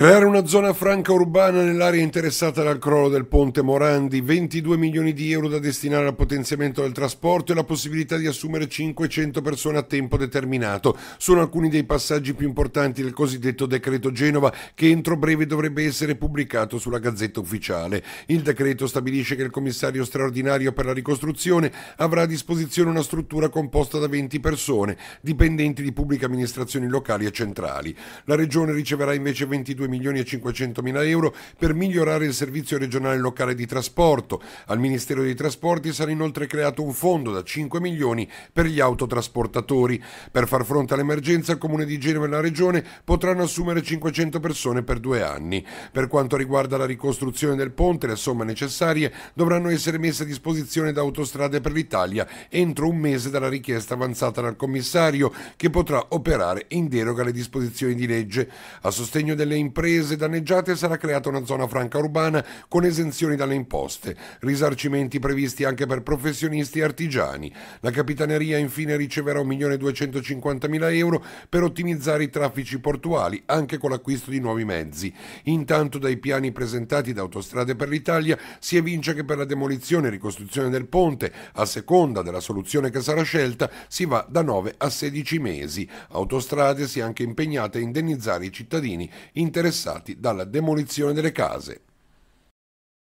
Creare una zona franca urbana nell'area interessata dal crollo del ponte Morandi, 22 milioni di euro da destinare al potenziamento del trasporto e la possibilità di assumere 500 persone a tempo determinato sono alcuni dei passaggi più importanti del cosiddetto decreto Genova che entro breve dovrebbe essere pubblicato sulla Gazzetta Ufficiale. Il decreto stabilisce che il commissario straordinario per la ricostruzione avrà a disposizione una struttura composta da 20 persone, dipendenti di pubbliche amministrazioni locali e centrali. La Regione riceverà invece 22 milioni milioni e 500 mila euro per migliorare il servizio regionale locale di trasporto. Al Ministero dei Trasporti sarà inoltre creato un fondo da 5 milioni per gli autotrasportatori. Per far fronte all'emergenza, il Comune di Genova e la Regione potranno assumere 500 persone per due anni. Per quanto riguarda la ricostruzione del ponte, le somme necessarie dovranno essere messe a disposizione da Autostrade per l'Italia entro un mese dalla richiesta avanzata dal commissario che potrà operare in deroga alle disposizioni di legge. A sostegno delle imprese imprese danneggiate sarà creata una zona franca urbana con esenzioni dalle imposte, risarcimenti previsti anche per professionisti e artigiani. La Capitaneria infine riceverà 1.250.000 euro per ottimizzare i traffici portuali, anche con l'acquisto di nuovi mezzi. Intanto dai piani presentati da Autostrade per l'Italia si evince che per la demolizione e ricostruzione del ponte, a seconda della soluzione che sarà scelta, si va da 9 a 16 mesi. Autostrade si è anche impegnata a indennizzare i cittadini interessati interessati dalla demolizione delle case.